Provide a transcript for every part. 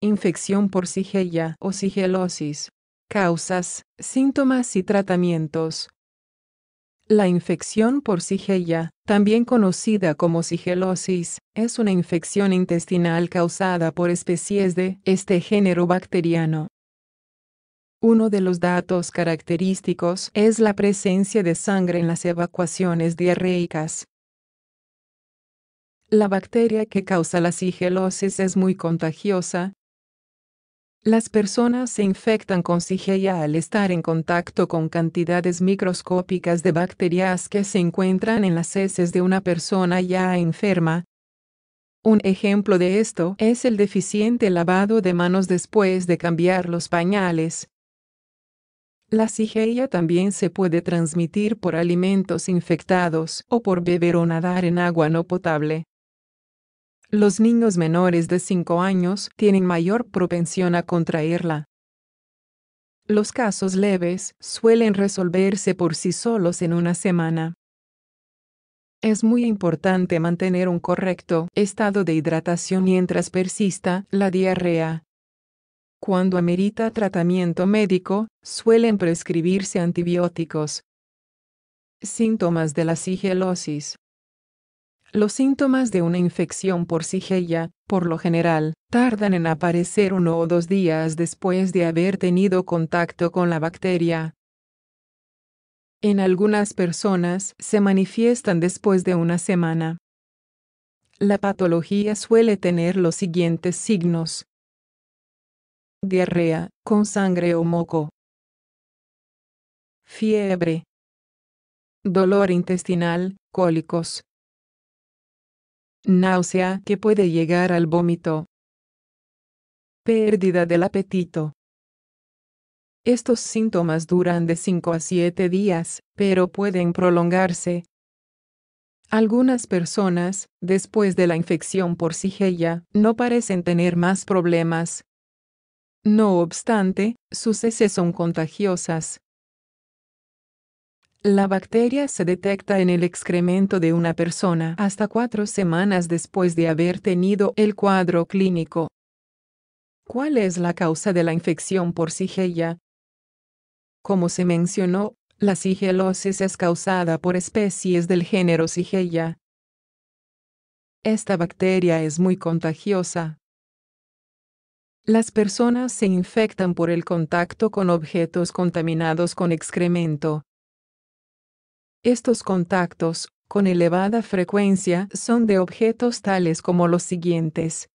Infección por sigella o sigelosis. Causas, síntomas y tratamientos. La infección por sigella, también conocida como sigelosis, es una infección intestinal causada por especies de este género bacteriano uno de los datos característicos es la presencia de sangre en las evacuaciones diarreicas. La bacteria que causa la sigelosis es muy contagiosa. Las personas se infectan con sigella al estar en contacto con cantidades microscópicas de bacterias que se encuentran en las heces de una persona ya enferma. Un ejemplo de esto es el deficiente lavado de manos después de cambiar los pañales. La cigeia también se puede transmitir por alimentos infectados o por beber o nadar en agua no potable. Los niños menores de 5 años tienen mayor propensión a contraerla. Los casos leves suelen resolverse por sí solos en una semana. Es muy importante mantener un correcto estado de hidratación mientras persista la diarrea, cuando amerita tratamiento médico, suelen prescribirse antibióticos. Síntomas de la sigelosis. Los síntomas de una infección por sigella, por lo general, tardan en aparecer uno o dos días después de haber tenido contacto con la bacteria. En algunas personas se manifiestan después de una semana. La patología suele tener los siguientes signos diarrea, con sangre o moco. Fiebre. Dolor intestinal, cólicos. Náusea que puede llegar al vómito. Pérdida del apetito. Estos síntomas duran de 5 a 7 días, pero pueden prolongarse. Algunas personas, después de la infección por Sigella, no parecen tener más problemas, no obstante, sus heces son contagiosas. La bacteria se detecta en el excremento de una persona hasta cuatro semanas después de haber tenido el cuadro clínico. ¿Cuál es la causa de la infección por Sigella? Como se mencionó, la sigelosis es causada por especies del género Sigella. Esta bacteria es muy contagiosa, las personas se infectan por el contacto con objetos contaminados con excremento. Estos contactos, con elevada frecuencia, son de objetos tales como los siguientes.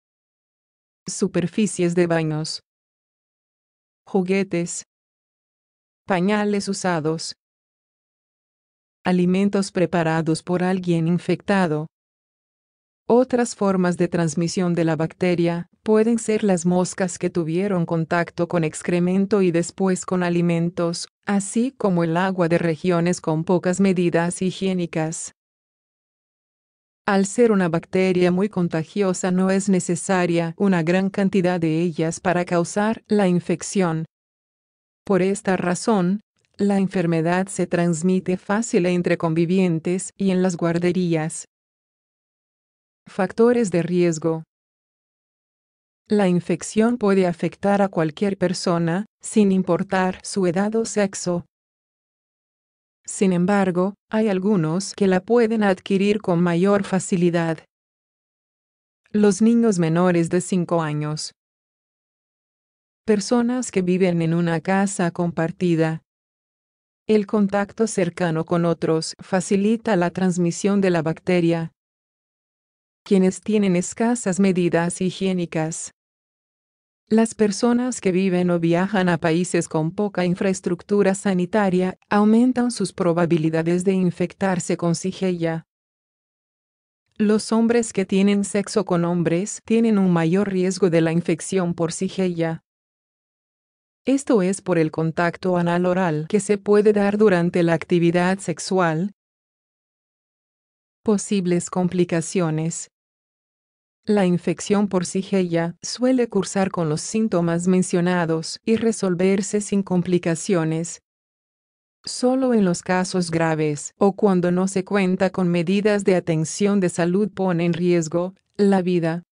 Superficies de baños. Juguetes. Pañales usados. Alimentos preparados por alguien infectado. Otras formas de transmisión de la bacteria pueden ser las moscas que tuvieron contacto con excremento y después con alimentos, así como el agua de regiones con pocas medidas higiénicas. Al ser una bacteria muy contagiosa no es necesaria una gran cantidad de ellas para causar la infección. Por esta razón, la enfermedad se transmite fácil entre convivientes y en las guarderías, Factores de riesgo. La infección puede afectar a cualquier persona, sin importar su edad o sexo. Sin embargo, hay algunos que la pueden adquirir con mayor facilidad. Los niños menores de 5 años. Personas que viven en una casa compartida. El contacto cercano con otros facilita la transmisión de la bacteria quienes tienen escasas medidas higiénicas. Las personas que viven o viajan a países con poca infraestructura sanitaria aumentan sus probabilidades de infectarse con sigella. Los hombres que tienen sexo con hombres tienen un mayor riesgo de la infección por sigella. Esto es por el contacto anal-oral que se puede dar durante la actividad sexual. Posibles complicaciones. La infección por Sigella suele cursar con los síntomas mencionados y resolverse sin complicaciones. Solo en los casos graves o cuando no se cuenta con medidas de atención de salud pone en riesgo la vida.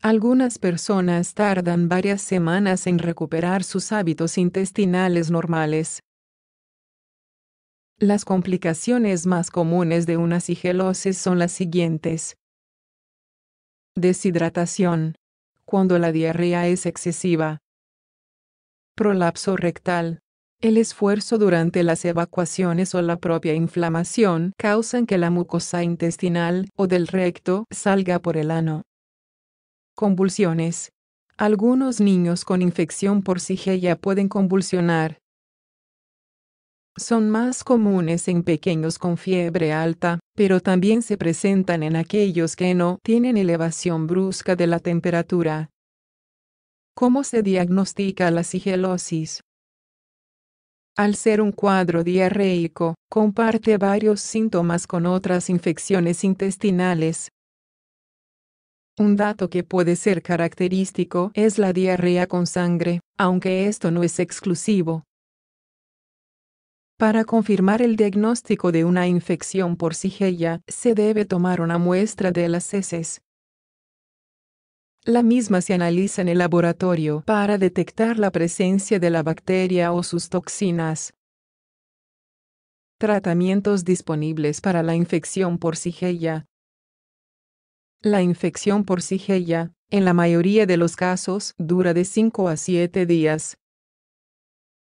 Algunas personas tardan varias semanas en recuperar sus hábitos intestinales normales. Las complicaciones más comunes de una sigelosis son las siguientes. Deshidratación. Cuando la diarrea es excesiva. Prolapso rectal. El esfuerzo durante las evacuaciones o la propia inflamación causan que la mucosa intestinal o del recto salga por el ano. Convulsiones. Algunos niños con infección por Sigella pueden convulsionar, son más comunes en pequeños con fiebre alta, pero también se presentan en aquellos que no tienen elevación brusca de la temperatura. ¿Cómo se diagnostica la sigelosis? Al ser un cuadro diarreico, comparte varios síntomas con otras infecciones intestinales. Un dato que puede ser característico es la diarrea con sangre, aunque esto no es exclusivo. Para confirmar el diagnóstico de una infección por Shigella, se debe tomar una muestra de las heces. La misma se analiza en el laboratorio para detectar la presencia de la bacteria o sus toxinas. Tratamientos disponibles para la infección por Shigella. La infección por Shigella, en la mayoría de los casos, dura de 5 a 7 días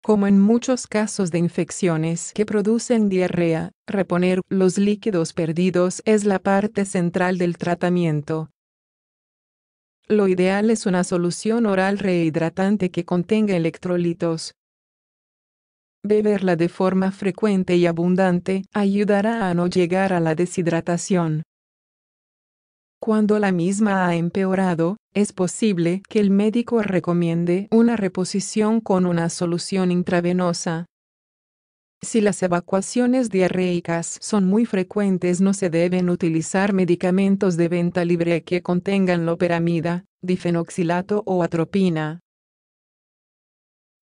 como en muchos casos de infecciones que producen diarrea, reponer los líquidos perdidos es la parte central del tratamiento. Lo ideal es una solución oral rehidratante que contenga electrolitos. Beberla de forma frecuente y abundante ayudará a no llegar a la deshidratación. Cuando la misma ha empeorado, es posible que el médico recomiende una reposición con una solución intravenosa. Si las evacuaciones diarreicas son muy frecuentes no se deben utilizar medicamentos de venta libre que contengan loperamida, difenoxilato o atropina.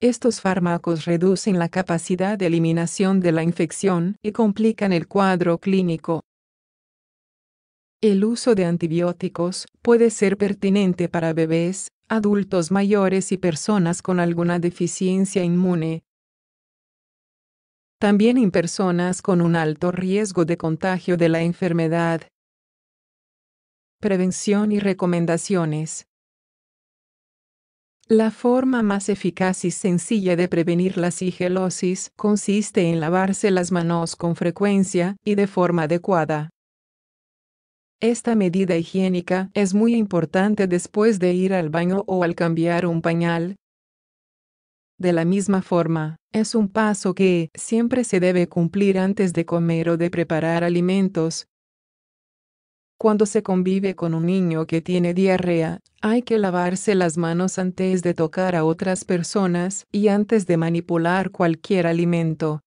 Estos fármacos reducen la capacidad de eliminación de la infección y complican el cuadro clínico. El uso de antibióticos puede ser pertinente para bebés, adultos mayores y personas con alguna deficiencia inmune. También en personas con un alto riesgo de contagio de la enfermedad. Prevención y recomendaciones. La forma más eficaz y sencilla de prevenir la sigelosis consiste en lavarse las manos con frecuencia y de forma adecuada. Esta medida higiénica es muy importante después de ir al baño o al cambiar un pañal. De la misma forma, es un paso que siempre se debe cumplir antes de comer o de preparar alimentos. Cuando se convive con un niño que tiene diarrea, hay que lavarse las manos antes de tocar a otras personas y antes de manipular cualquier alimento.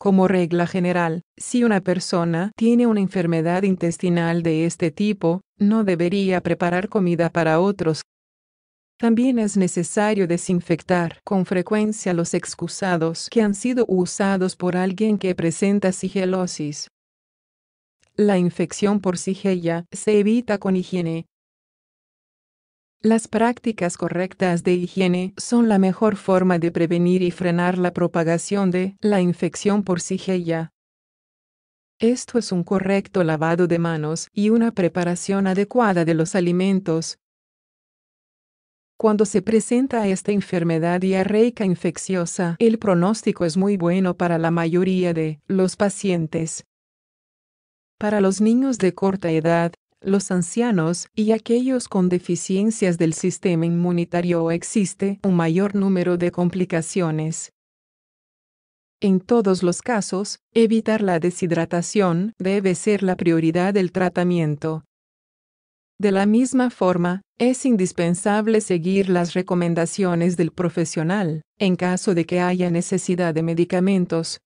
Como regla general, si una persona tiene una enfermedad intestinal de este tipo, no debería preparar comida para otros. También es necesario desinfectar con frecuencia los excusados que han sido usados por alguien que presenta sigelosis. La infección por sigella se evita con higiene, las prácticas correctas de higiene son la mejor forma de prevenir y frenar la propagación de la infección por sigella. Esto es un correcto lavado de manos y una preparación adecuada de los alimentos. Cuando se presenta esta enfermedad diarreica infecciosa, el pronóstico es muy bueno para la mayoría de los pacientes. Para los niños de corta edad, los ancianos y aquellos con deficiencias del sistema inmunitario existe un mayor número de complicaciones. En todos los casos, evitar la deshidratación debe ser la prioridad del tratamiento. De la misma forma, es indispensable seguir las recomendaciones del profesional en caso de que haya necesidad de medicamentos,